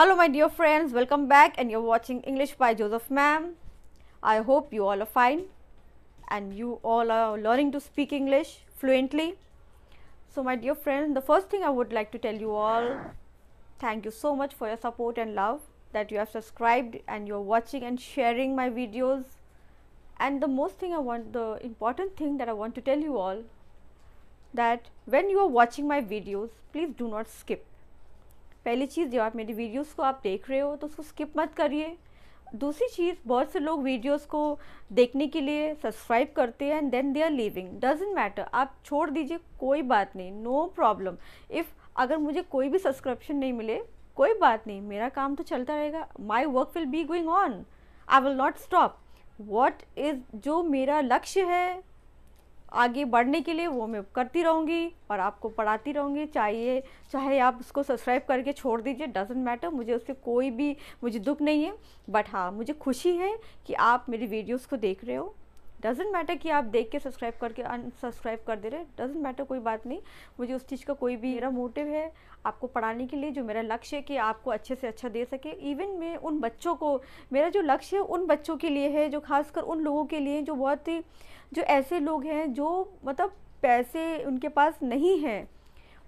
Hello my dear friends, welcome back and you're watching English by Joseph Ma'am. I hope you all are fine and you all are learning to speak English fluently. So my dear friends, the first thing I would like to tell you all, thank you so much for your support and love that you have subscribed and you're watching and sharing my videos. And the most thing I want, the important thing that I want to tell you all that when you are watching my videos, please do not skip पहली चीज़ जब आप मेरी videos को आप देख रहे हो तो उसको स्किप मत करिए दूसरी चीज़ बहुत से लोग वीडियोस को देखने के लिए सब्सक्राइब करते हैं and then they are living doesn't matter आप छोड़ दीजिए कोई बात नहीं नो प्रॉब्लम इफ़ अगर मुझे कोई भी सब्सक्रिप्शन नहीं मिले कोई बात नहीं मेरा काम तो चलता रहेगा my work will be going on I will not stop what is जो मेरा लक्ष्य है आगे बढ़ने के लिए वो मैं करती रहूँगी और आपको पढ़ाती रहूँगी चाहिए चाहे आप उसको सब्सक्राइब करके छोड़ दीजिए डजेंट मैटर मुझे उससे कोई भी मुझे दुख नहीं है बट हाँ मुझे खुशी है कि आप मेरी वीडियोज़ को देख रहे हो डजेंट मैटर कि आप देख के सब्सक्राइब करके अनसब्सक्राइब कर दे रहे डजेंट मैटर कोई बात नहीं मुझे उस चीज़ का कोई भी मेरा मोटिव है आपको पढ़ाने के लिए जो मेरा लक्ष्य है कि आपको अच्छे से अच्छा दे सके इवन मैं उन बच्चों को मेरा जो लक्ष्य है उन बच्चों के लिए है जो खासकर उन लोगों के लिए जो बहुत ही जो ऐसे लोग हैं जो मतलब पैसे उनके पास नहीं हैं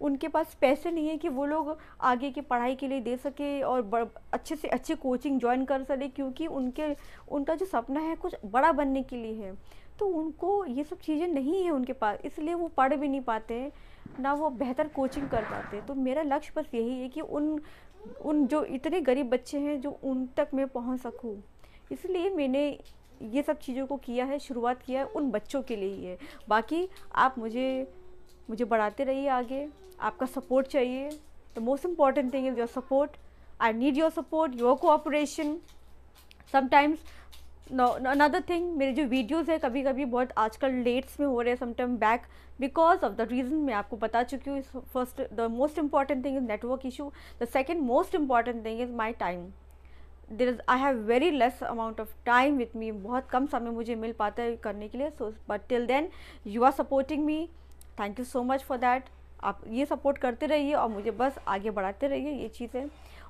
उनके पास पैसे नहीं है कि वो लोग आगे की पढ़ाई के लिए दे सके और अच्छे से अच्छी कोचिंग ज्वाइन कर सके क्योंकि उनके उनका जो सपना है कुछ बड़ा बनने के लिए है तो उनको ये सब चीज़ें नहीं है उनके पास इसलिए वो पढ़ भी नहीं पाते ना वो बेहतर कोचिंग कर पाते तो मेरा लक्ष्य बस यही है कि उन उन जो इतने गरीब बच्चे हैं जो उन तक मैं पहुंच सकूं इसलिए मैंने ये सब चीज़ों को किया है शुरुआत किया है उन बच्चों के लिए ही है बाकी आप मुझे मुझे बढ़ाते रहिए आगे आपका सपोर्ट चाहिए the most important thing is your support I need your support your cooperation sometimes another thing मेरे जो वीडियोज़ है कभी कभी बहुत आजकल लेट्स में हो रहे हैं sometime back because of the reason मैं आपको बता चुकी हूँ first the most important thing is network issue the second most important thing is my time there is I have very less amount of time with me बहुत कम समय मुझे मिल पाता है करने के लिए so but till then you are supporting me thank you so much for that आप ये सपोर्ट करते रहिए और मुझे बस आगे बढ़ाते रहिए ये चीज़ें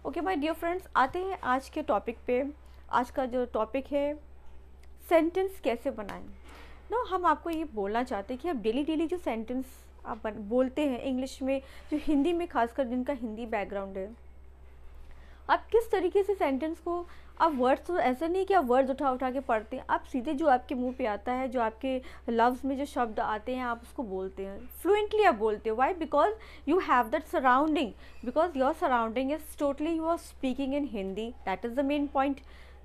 ओके माई डियर फ्रेंड्स आते हैं आज के टॉपिक पे आज का जो टॉपिक है सेंटेंस कैसे बनाएं नो हम आपको ये बोलना चाहते हैं कि आप डेली डेली जो सेंटेंस आप बन बोलते हैं इंग्लिश में जो हिंदी में खासकर जिनका हिंदी बैकग्राउंड है आप किस तरीके से सेंटेंस को आप वर्ड्स तो ऐसा नहीं कि आप वर्ड्स उठा उठा के पढ़ते हैं आप सीधे जो आपके मुंह पे आता है जो आपके लव्स में जो शब्द आते हैं आप उसको बोलते हैं फ्लुएंटली आप बोलते हो why because you have that surrounding because your surrounding is totally you are speaking in Hindi that is the main point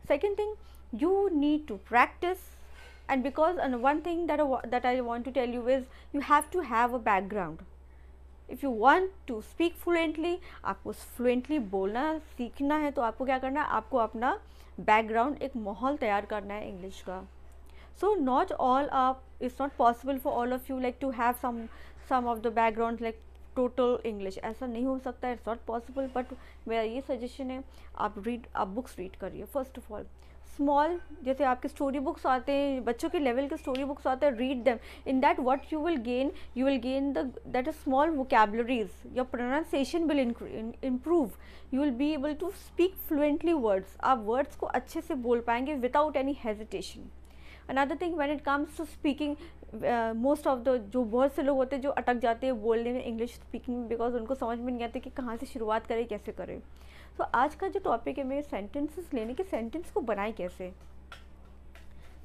second thing you need to practice and because one thing that I want to tell you is you have to have a background if you want to speak fluently आपको fluently बोलना सीखना है तो आपको क्या करना है आपको अपना बैकग्राउंड एक माहौल तैयार करना है इंग्लिश का सो नॉट ऑल आप it's not possible for all of you like to have some some of the background like total English ऐसा नहीं हो सकता इट्स नॉट पॉसिबल बट मेरा ये सजेशन है आप रीड आप बुक्स रीड करिए फर्स्ट ऑफ ऑल स्मॉल जैसे आपके स्टोरी बुक्स आते हैं बच्चों के लेवल के स्टोरी बुक्स आते हैं read them in that what you will gain you will gain the that is small vocabularies your pronunciation will improve you will be able to speak fluently words आप words को अच्छे से बोल पाएंगे without any hesitation another thing when it comes to speaking most of the जो बहुत से लोग होते हैं जो अटक जाते हैं बोलने में इंग्लिश स्पीकिंग बिकॉज उनको समझ में नहीं आती कि कहाँ से शुरुआत करें कैसे करें तो आज का जो टॉपिक है मेरे सेंटेंसेस लेने के सेंटेंस को बनाए कैसे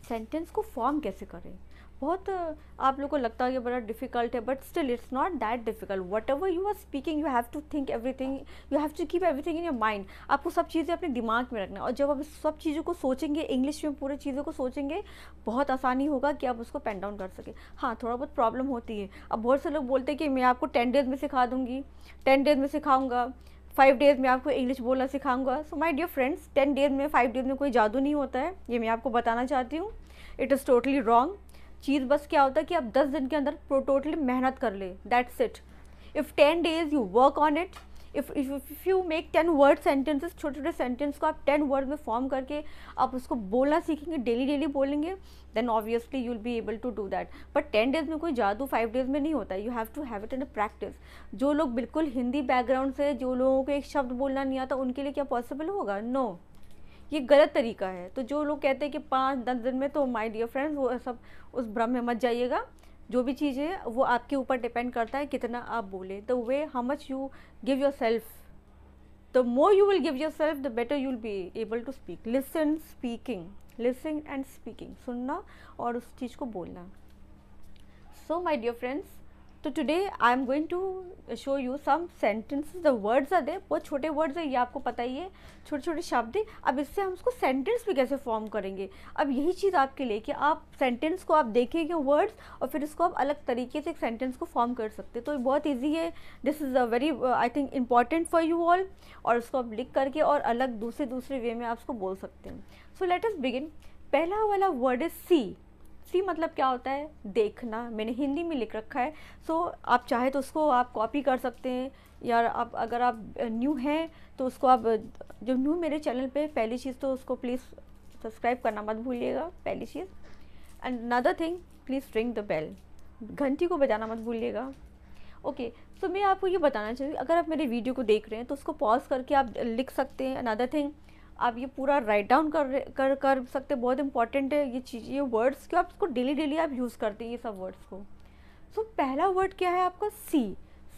सेंटेंस को फॉर्म कैसे करें बहुत आप लोगों को लगता है कि बड़ा डिफिकल्ट है but still it's not that difficult whatever you are speaking you have to think everything you have to keep everything in your mind आपको सब चीज़ें अपने दिमाग में रखना है और जब आप सब चीज़ों को सोचेंगे इंग्लिश में पूरी चीज़ों को सोचेंगे बहुत आसानी होगा कि आप उसको पेन डाउन कर सकें हाँ थोड़ा बहुत प्रॉब्लम होती है अब बहुत से लोग बोलते हैं कि मैं आपको टेन डेज में सिखा दूँगी टेन डेज में सिखाऊँगा फाइव डेज़ में आपको इंग्लिश बोलना सिखाऊंगा so my dear friends ten days में फाइव डेज़ में कोई जादू नहीं होता है ये मैं आपको बताना चाहती हूँ इट इज़ टोटली रॉन्ग चीज़ बस क्या होता है कि आप दस दिन के अंदर टोटली मेहनत कर ले that's it if ten days you work on it if if you make ten word sentences छोटे छोटे सेंटेंस को आप टेन वर्ड में फॉर्म करके आप उसको बोलना सीखेंगे डेली डेली बोलेंगे then obviously you will be able to do that but ten days में कोई जादू फाइव डेज में नहीं होता you have to have it in a practice जो लोग बिल्कुल हिंदी बैकग्राउंड से जो लोगों को एक शब्द बोलना नहीं आता उनके लिए क्या पॉसिबल होगा नो no. ये गलत तरीका है तो जो लोग कहते हैं कि पाँच दस दिन में तो माई डियर फ्रेंड्स वो सब उस भ्रम में मत जाइएगा जो भी चीज़ है वो आपके ऊपर डिपेंड करता है कितना आप बोले the way how much you give yourself the more you will give yourself the better you will be able to speak listen speaking listen and speaking सुनना और उस चीज़ को बोलना सो माई डियर फ्रेंड्स तो today I am going to show you some sentences the words are they बहुत छोटे words है ये आपको पता ही है छोटे छोटे शब्द हैं अब इससे हम उसको सेंटेंस भी कैसे फॉर्म करेंगे अब यही चीज़ आपके लिए कि आप सेंटेंस को आप देखेंगे वर्ड्स और फिर इसको आप अलग तरीके से एक सेंटेंस को फॉर्म कर सकते हैं तो बहुत ईजी है this is a very I think important for you all और उसको आप लिख करके और अलग दूसरे दूसरे वे में आप उसको बोल सकते हैं सो लेट इस बिगिन पहला वाला वर्ड है सी सी मतलब क्या होता है देखना मैंने हिंदी में लिख रखा है सो so, आप चाहे तो उसको आप कॉपी कर सकते हैं या आप अगर आप न्यू हैं तो उसको आप जो न्यू मेरे चैनल पे पहली चीज़ तो उसको प्लीज़ सब्सक्राइब करना मत भूलिएगा पहली चीज़ and another thing please ring the bell घंटी को बजाना मत भूलिएगा ओके okay, सो so मैं आपको ये बताना चाहूँगी अगर आप मेरे वीडियो को देख रहे हैं तो उसको पॉज करके आप लिख सकते हैं अनदर थिंग आप ये पूरा राइट डाउन कर कर कर सकते बहुत इंपॉर्टेंट है ये चीज़ ये वर्ड्स क्यों आप इसको डेली डेली आप यूज़ करते हैं ये सब वर्ड्स को सो so, पहला वर्ड क्या है आपका सी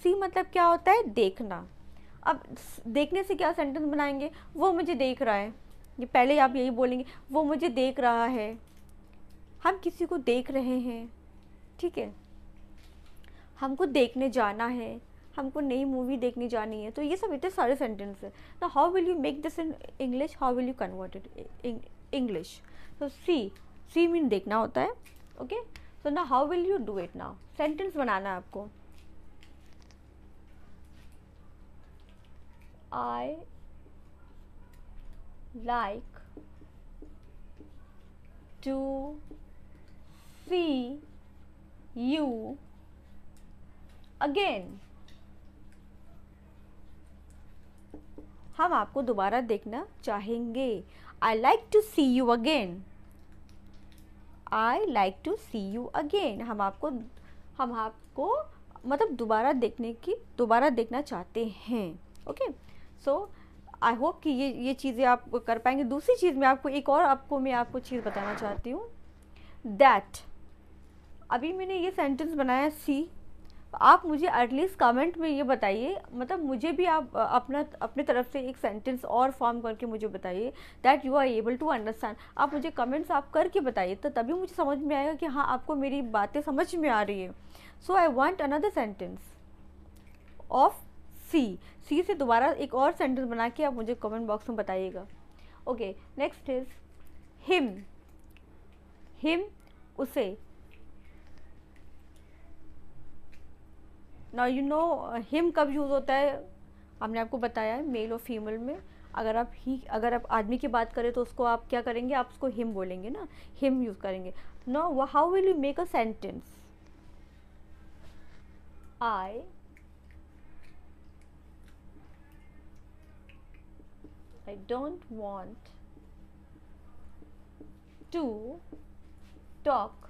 सी मतलब क्या होता है देखना अब देखने से क्या सेंटेंस बनाएंगे वो मुझे देख रहा है ये पहले आप यही बोलेंगे वो मुझे देख रहा है हम किसी को देख रहे हैं ठीक है हमको देखने जाना है हमको नई मूवी देखने जानी है तो ये सब इतने सारे सेंटेंस है ना how will you make this in English how will you convert it English so see see mean देखना होता है ओके सो ना how will you do it now sentence बनाना है आपको I like to see you again हम आपको दोबारा देखना चाहेंगे I like to see you again I like to see you again हम आपको हम आपको मतलब दोबारा देखने की दोबारा देखना चाहते हैं ओके सो आई होप कि ये ये चीज़ें आप कर पाएंगे दूसरी चीज़ में आपको एक और आपको मैं आपको चीज़ बताना चाहती हूँ दैट अभी मैंने ये सेंटेंस बनाया सी आप मुझे एटलीस्ट कमेंट में ये बताइए मतलब मुझे भी आप अपना अपने तरफ से एक सेंटेंस और फॉर्म करके मुझे बताइए that you are able to understand आप मुझे कमेंट्स आप करके बताइए तो तभी मुझे समझ में आएगा कि हाँ आपको मेरी बातें समझ में आ रही है so I want another sentence of see see से दोबारा एक और सेंटेंस बना के आप मुझे कमेंट बॉक्स में बताइएगा okay next is him him उसे ना यू नो हिम कब यूज़ होता है हमने आपको बताया है मेल और फीमेल में अगर आप ही अगर आप आदमी की बात करें तो उसको आप क्या करेंगे आप उसको हिम बोलेंगे ना हिम यूज़ करेंगे no how will you make a sentence I I don't want to talk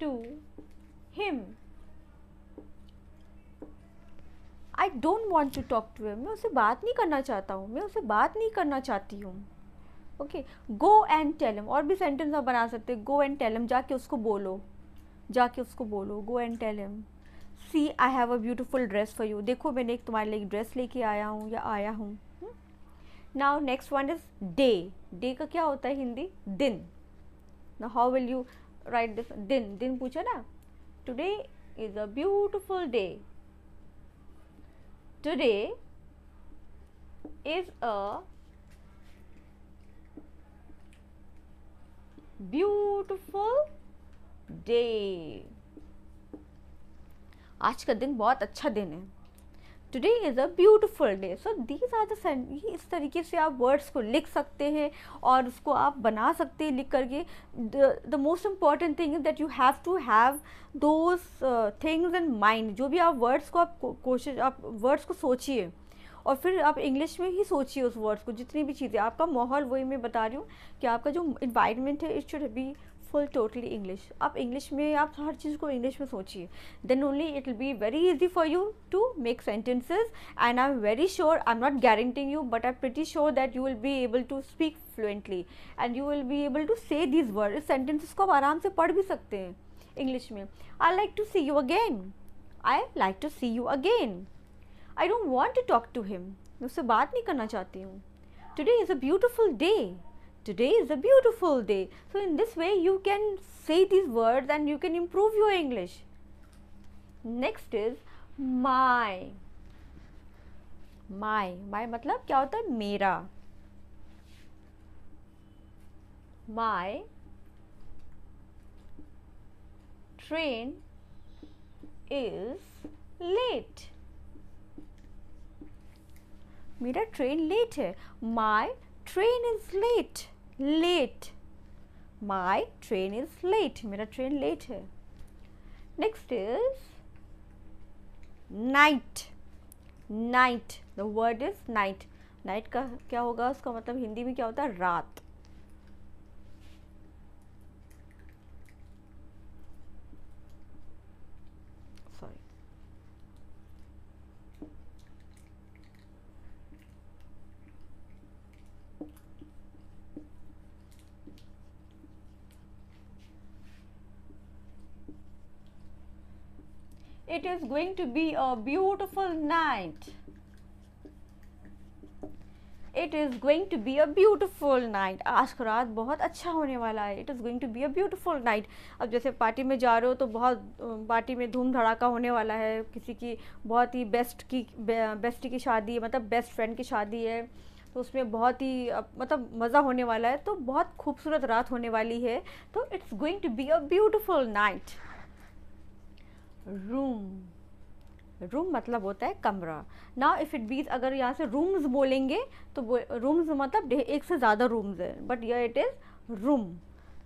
to him I don't want to talk to him मैं उसे बात नहीं करना चाहता हूँ मैं उसे बात नहीं करना चाहती हूँ ओके गो एंड टेलम और भी सेंटेंस आप बना सकते हैं गो एंड टेलम जाके उसको बोलो जाके उसको बोलो go and tell him see I have a beautiful dress for you देखो मैंने एक तुम्हारे लिए ड्रेस लेके आया हूँ या आया हूँ now next one is day day का क्या होता है हिंदी दिन ना how will you write this दिन दिन पूछा ना today is a beautiful day today is a beautiful day आज का दिन बहुत अच्छा दिन है today is a beautiful day so these are the इस तरीके से आप वर्ड्स को लिख सकते हैं और उसको आप बना सकते हैं लिख करके the most important thing is that you have to have those things in mind जो भी आप वर्ड्स को आप कोशिश आप वर्ड्स को सोचिए और फिर आप इंग्लिश में ही सोचिए उस वर्ड्स को जितनी भी चीज़ें आपका माहौल वही मैं बता रही हूँ कि आपका जो इन्वायरमेंट है it should be full totally English आप इंग्लिश में आप हर चीज़ को इंग्लिश में सोचिए then only it will be very easy for you to make sentences and I am very sure I am not guaranteeing you but I sure that you will be able to speak fluently and you will be able to say this word इस sentences को आप आराम से पढ़ भी सकते हैं English में I like to see you again I like to see you again I don't want to talk to him मैं उससे बात नहीं करना चाहती हूँ today is a beautiful day today is a beautiful day. So, in this way you can say these words and you can improve your English. Next is my. My. My मतलब क्या होता है My train is late. मेरा train late. है माई train is late late my train is late मेरा train late है next is night night the word is night night का क्या होगा उसका मतलब हिंदी में क्या होता है रात it is going to be a beautiful night it is going to be a beautiful night आज का रात बहुत अच्छा होने वाला है it is going to be a beautiful night अब जैसे पार्टी में जा रहे हो तो बहुत पार्टी में धूम धड़ाका होने वाला है किसी की बहुत ही बेस्ट की बेस्ट की शादी hai मतलब बेस्ट फ्रेंड की शादी है तो उसमें बहुत ही मतलब मज़ा होने वाला है तो बहुत खूबसूरत रात होने वाली है तो it's going to be a beautiful night room room मतलब होता है कमरा ना इफ़ इट बीज अगर यहाँ से रूम्स बोलेंगे तो रूम्स मतलब एक से ज़्यादा रूम्स है बट यह it is room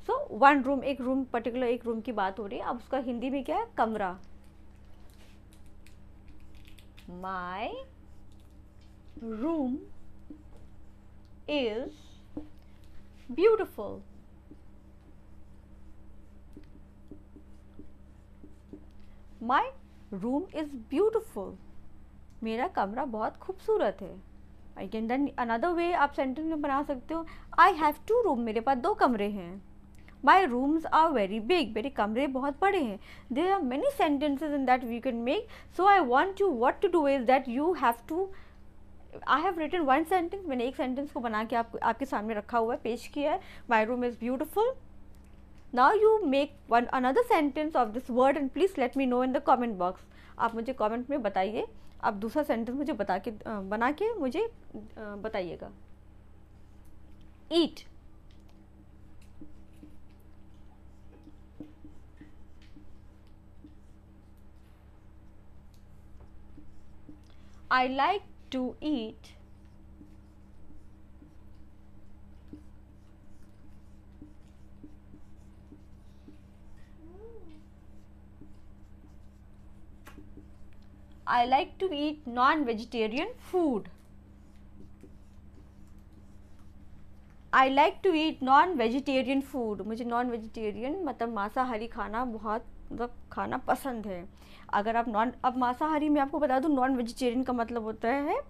so one room एक रूम पर्टिकुलर एक रूम की बात हो रही है अब उसका हिंदी में क्या है कमरा my room is beautiful my room is beautiful मेरा कमरा बहुत खूबसूरत है I can done another way आप सेंटेंस में बना सकते हो आई हैव टू रूम मेरे पास दो कमरे हैं my rooms are very big मेरे कमरे बहुत बड़े हैं there are many sentences in that you can make so I want you what to do is that you have to I have written one sentence मैंने एक sentence को बना के आप, आपके सामने रखा हुआ है पेश किया है my room is beautiful now you make one another sentence of this word and please let me know in the comment box आप मुझे कॉमेंट में बताइए आप दूसरा सेंटेंस मुझे बता के बना के मुझे बताइएगा eat I like to eat I like to eat non-vegetarian food. I like to eat non vegetarian food मुझे नॉन वेजिटेरियन मतलब मांसाहारी खाना बहुत मतलब खाना पसंद है अगर आप नॉन अब मांसाहारी में आपको बता दूँ नॉन वेजिटेरियन का मतलब होता है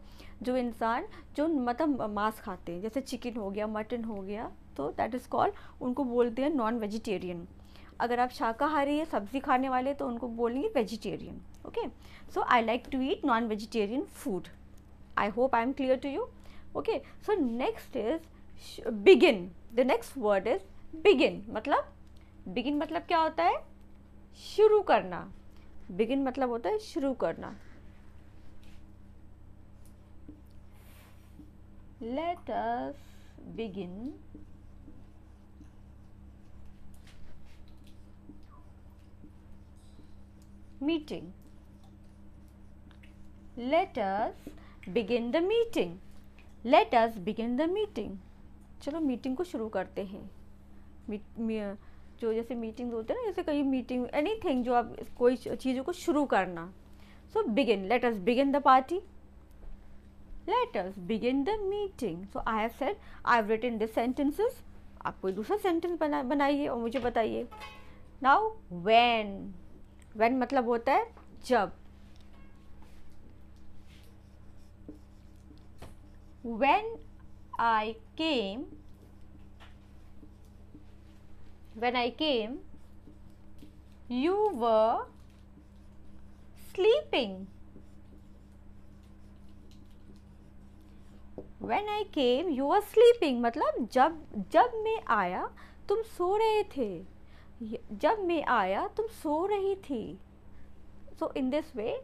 जो इंसान जो मतलब मांस खाते हैं जैसे चिकन हो गया मटन हो गया तो दैट इज़ कॉल्ड उनको बोलते हैं नॉन वेजिटेरियन अगर आप शाकाहारी या सब्ज़ी खाने वाले तो उनको बोलेंगे vegetarian okay so i like to eat non vegetarian food i hope i am clear to you okay so next is begin the next word is begin matlab begin matlab kya hota hai shuru karna begin matlab hota hai shuru karna let us begin meeting let us begin the meeting let us begin the meeting चलो meeting को शुरू करते हैं जो जैसे meeting होते हैं ना जैसे कहीं मीटिंग एनी थिंग जो आप कोई चीज़ों को शुरू करना so begin let us begin the party let us begin the meeting so I have said I have written this sentences आप कोई दूसरा सेंटेंस बना बनाइए और मुझे बताइए नाउ वैन वैन मतलब होता है जब when I came when I came you were sleeping when I came you were sleeping matlab jab jab main aaya tum so rahe the jab main aaya tum so rahi thi so in this way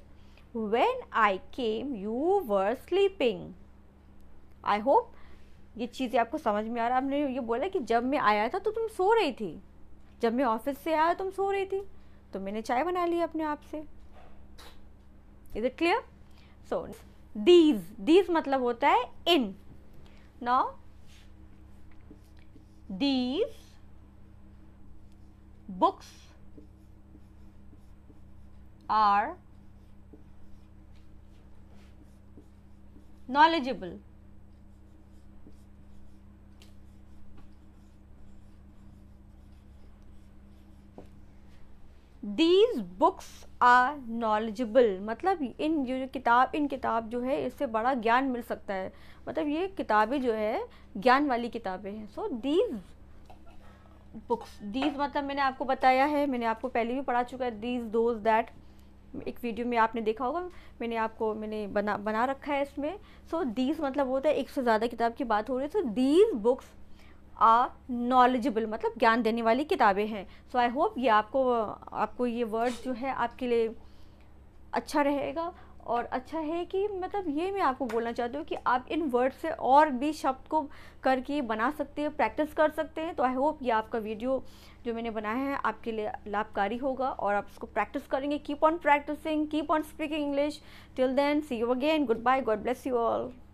when I came you were sleeping I hope ये चीज़ें आपको समझ में आ रहा आपने ये बोला कि जब मैं आया था तो तुम सो रही थी जब मैं ऑफिस से आया तुम सो रही थी तो मैंने चाय बना ली अपने आप से is it clear so these these मतलब होता है इन now these books are knowledgeable these books are knowledgeable मतलब इन जो किताब इन किताब जो है इससे बड़ा ज्ञान मिल सकता है मतलब ये किताबें जो है ज्ञान वाली किताबें हैं सो दीज बुक्स दीज मतलब मैंने आपको बताया है मैंने आपको पहले भी पढ़ा चुका है दीज दोज दैट एक वीडियो में आपने देखा होगा मैंने आपको मैंने बना बना रखा है इसमें सो so, दीज मतलब होता है एक से ज़्यादा किताब की बात हो रही है सो दीज बुक्स नॉलेजेबल मतलब ज्ञान देने वाली किताबें हैं सो आई होप ये आपको आपको ये वर्ड जो है आपके लिए अच्छा रहेगा और अच्छा है कि मतलब ये मैं आपको बोलना चाहती हूँ कि आप इन वर्ड से और भी शब्द को करके बना सकते हैं प्रैक्टिस कर सकते हैं तो आई होप ये आपका वीडियो जो मैंने बनाया है आपके लिए लाभकारी होगा और आप इसको प्रैक्टिस करेंगे keep on practicing keep on speaking English till then see you again goodbye God bless you all